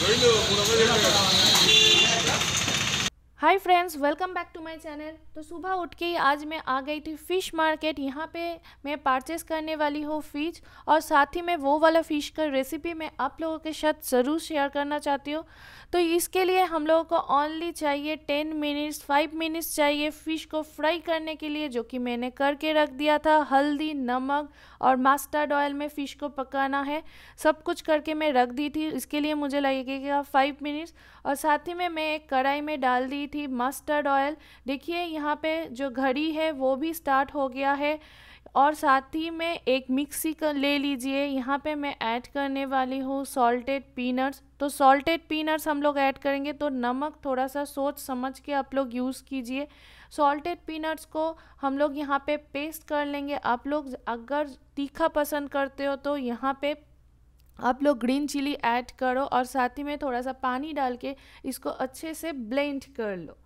রইল hi friends welcome back to my channel तो सुबह उठ के आज मैं आ गई थी फ़िश मार्केट यहाँ पे मैं परचेस करने वाली हूँ फ़िश और साथ ही मैं वो वाला फ़िश का रेसिपी मैं आप लोगों के साथ ज़रूर शेयर करना चाहती हूँ तो इसके लिए हम लोगों को ओनली चाहिए टेन मिनट्स फाइव मिनट्स चाहिए फ़िश को फ्राई करने के लिए जो कि मैंने करके रख दिया था हल्दी नमक और मास्टर्ड ऑयल में फ़िश को पकाना है सब कुछ करके मैं रख दी थी इसके लिए मुझे लगेगा फाइव मिनट्स और साथ ही में मैं एक कढ़ाई में डाल दी थी थी मस्टर्ड ऑयल देखिए यहाँ पे जो घड़ी है वो भी स्टार्ट हो गया है और साथ ही में एक मिक्सी कर ले लीजिए यहाँ पे मैं ऐड करने वाली हूँ सॉल्टेड पीनट्स तो सॉल्टेड पीनट्स हम लोग ऐड करेंगे तो नमक थोड़ा सा सोच समझ के आप लोग यूज़ कीजिए सॉल्टेड पीनट्स को हम लोग यहाँ पे पेस्ट कर लेंगे आप लोग अगर तीखा पसंद करते हो तो यहाँ पे आप लोग ग्रीन चिली ऐड करो और साथ ही में थोड़ा सा पानी डाल के इसको अच्छे से ब्लेंड कर लो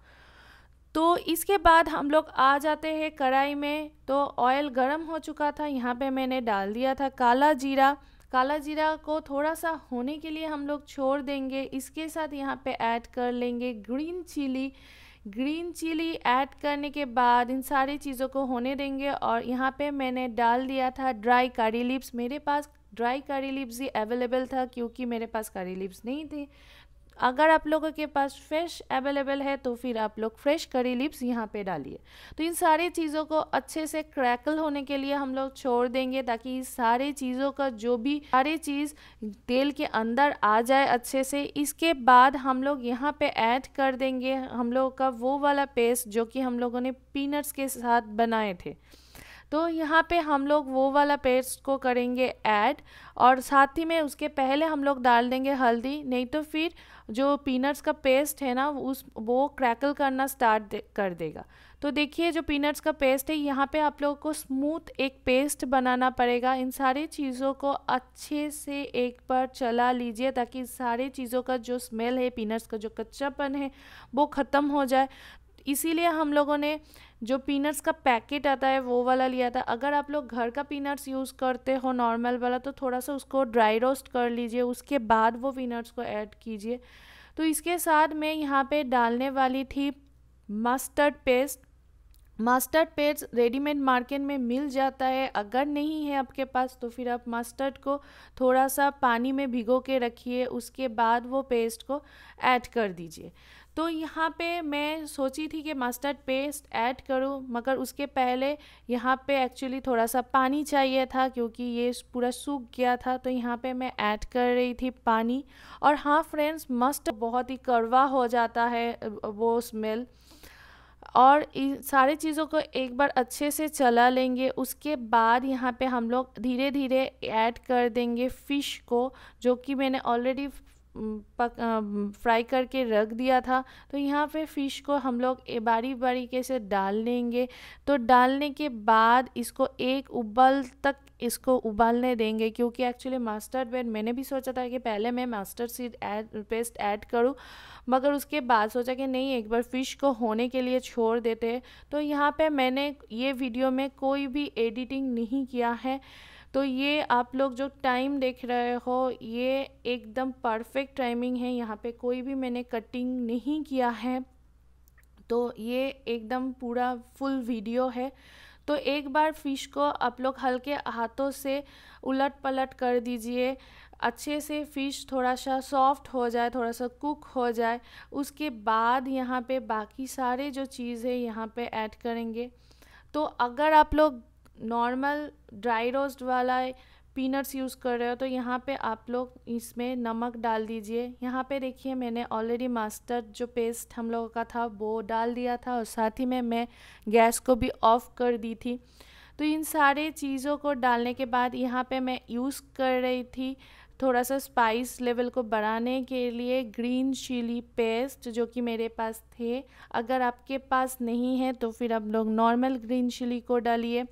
तो इसके बाद हम लोग आ जाते हैं कढ़ाई में तो ऑयल गरम हो चुका था यहाँ पे मैंने डाल दिया था काला जीरा काला जीरा को थोड़ा सा होने के लिए हम लोग छोड़ देंगे इसके साथ यहाँ पे ऐड कर लेंगे green chilli green chilli add करने के बाद इन सारी चीज़ों को होने देंगे और यहाँ पे मैंने डाल दिया था ड्राई कारी लिप्स मेरे पास ड्राई करी लिप्स ही अवेलेबल था क्योंकि मेरे पास करी लिप्स नहीं थी अगर आप लोगों के पास फ्रेश अवेलेबल है तो फिर आप लोग फ्रेश करी लिप्स यहाँ पे डालिए तो इन सारी चीज़ों को अच्छे से क्रैकल होने के लिए हम लोग छोड़ देंगे ताकि इस सारी चीज़ों का जो भी सारी चीज़ तेल के अंदर आ जाए अच्छे से इसके बाद हम लोग यहाँ पे ऐड कर देंगे हम लोगों का वो वाला पेस्ट जो कि हम लोगों ने पीनट्स के साथ बनाए थे तो यहाँ पे हम लोग वो वाला पेस्ट को करेंगे ऐड और साथ ही में उसके पहले हम लोग डाल देंगे हल्दी नहीं तो फिर जो पीनट्स का पेस्ट है ना उस वो क्रैकल करना स्टार्ट दे, कर देगा तो देखिए जो पीनट्स का पेस्ट है यहाँ पे आप लोगों को स्मूथ एक पेस्ट बनाना पड़ेगा इन सारी चीज़ों को अच्छे से एक बार चला लीजिए ताकि सारी चीज़ों का जो स्मेल है पीनट्स का जो कच्चापन है वो ख़त्म हो जाए इसीलिए हम लोगों ने जो पीनट्स का पैकेट आता है वो वाला लिया था अगर आप लोग घर का पीनट्स यूज़ करते हो नॉर्मल वाला तो थोड़ा सा उसको ड्राई रोस्ट कर लीजिए उसके बाद वो पीनट्स को ऐड कीजिए तो इसके साथ मैं यहाँ पे डालने वाली थी mustard paste mustard paste readymade market में मिल जाता है अगर नहीं है आपके पास तो फिर आप मस्टर्ड को थोड़ा सा पानी में भिगो के रखिए उसके बाद वो पेस्ट को ऐड कर दीजिए तो यहाँ पे मैं सोची थी कि मस्टर्ड पेस्ट ऐड करूँ मगर उसके पहले यहाँ पे एक्चुअली थोड़ा सा पानी चाहिए था क्योंकि ये पूरा सूख गया था तो यहाँ पे मैं ऐड कर रही थी पानी और हाँ फ्रेंड्स मस्ट बहुत ही कड़वा हो जाता है वो स्मेल और इन सारे चीज़ों को एक बार अच्छे से चला लेंगे उसके बाद यहाँ पे हम लोग धीरे धीरे ऐड कर देंगे फ़िश को जो कि मैंने ऑलरेडी पक फ्राई करके रख दिया था तो यहाँ पे फ़िश को हम लोग बारी बारी से डाल लेंगे तो डालने के बाद इसको एक उबल तक इसको उबालने देंगे क्योंकि एक्चुअली मास्टर्ड बेड मैंने भी सोचा था कि पहले मैं mustard seed add paste add करूं मगर उसके बाद सोचा कि नहीं एक बार फ़िश को होने के लिए छोड़ देते तो यहाँ पे मैंने ये वीडियो में कोई भी एडिटिंग नहीं किया है तो ये आप लोग जो टाइम देख रहे हो ये एकदम परफेक्ट टाइमिंग है यहाँ पे कोई भी मैंने कटिंग नहीं किया है तो ये एकदम पूरा फुल वीडियो है तो एक बार फिश को आप लोग हल्के हाथों से उलट पलट कर दीजिए अच्छे से फ़िश थोड़ा सा सॉफ्ट हो जाए थोड़ा सा कुक हो जाए उसके बाद यहाँ पे बाकी सारे जो चीज़ है यहाँ पे ऐड करेंगे तो अगर आप लोग नॉर्मल ड्राई रोस्ट वाला पीनट्स यूज़ कर रहे हो तो यहाँ पे आप लोग इसमें नमक डाल दीजिए यहाँ पे देखिए मैंने ऑलरेडी मास्टर्ड जो पेस्ट हम लोगों का था वो डाल दिया था और साथ ही में मैं गैस को भी ऑफ़ कर दी थी तो इन सारे चीज़ों को डालने के बाद यहाँ पे मैं यूज़ कर रही थी थोड़ा सा स्पाइस लेवल को बढ़ाने के लिए ग्रीन चिली पेस्ट जो कि मेरे पास थे अगर आपके पास नहीं है तो फिर आप लोग नॉर्मल ग्रीन चिली को डालिए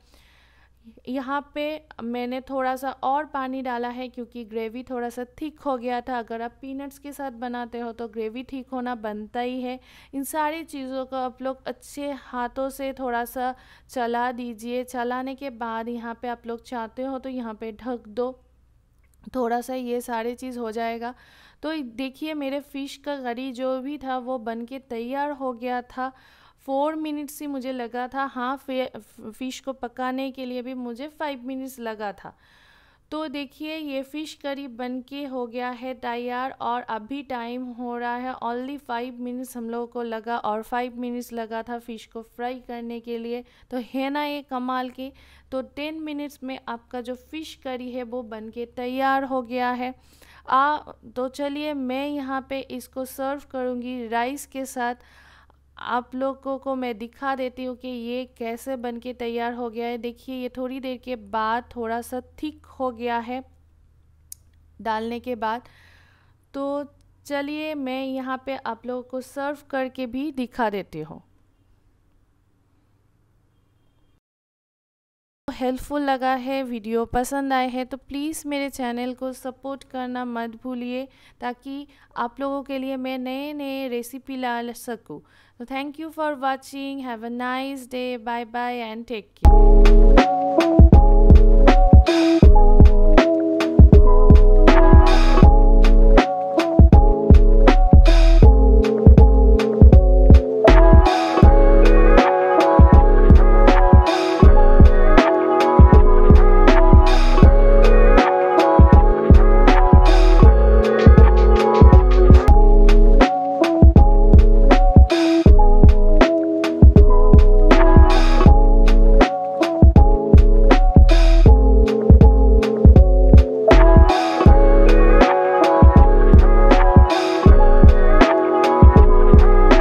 यहाँ पे मैंने थोड़ा सा और पानी डाला है क्योंकि ग्रेवी थोड़ा सा थिक हो गया था अगर आप पीनट्स के साथ बनाते हो तो ग्रेवी ठीक होना बनता ही है इन सारी चीज़ों को आप लोग अच्छे हाथों से थोड़ा सा चला दीजिए चलाने के बाद यहाँ पे आप लोग चाहते हो तो यहाँ पे ढक दो थोड़ा सा ये सारी चीज़ हो जाएगा तो देखिए मेरे फ़िश का गरी जो भी था वो बन के तैयार हो गया था फोर मिनट्स ही मुझे लगा था हाँ फ़िश को पकाने के लिए भी मुझे फाइव मिनट्स लगा था तो देखिए ये फ़िश करी बन के हो गया है तैयार और अभी टाइम हो रहा है ओनली फाइव मिनट्स हम लोगों को लगा और फाइव मिनट्स लगा था फ़िश को फ्राई करने के लिए तो है ना ये कमाल की तो टेन मिनट्स में आपका जो फ़िश करी है वो बन के तैयार हो गया है आ तो चलिए मैं यहाँ पे इसको सर्व करूँगी राइस के साथ आप लोगों को मैं दिखा देती हूँ कि ये कैसे बन के तैयार हो गया है देखिए ये थोड़ी देर के बाद थोड़ा सा थिक हो गया है डालने के बाद तो चलिए मैं यहाँ पे आप लोगों को सर्व करके भी दिखा देती हूँ हेल्पफुल लगा है वीडियो पसंद आए हैं तो प्लीज़ मेरे चैनल को सपोर्ट करना मत भूलिए ताकि आप लोगों के लिए मैं नए नए रेसिपी ला सकूँ तो thank you for watching have a nice day bye bye and take care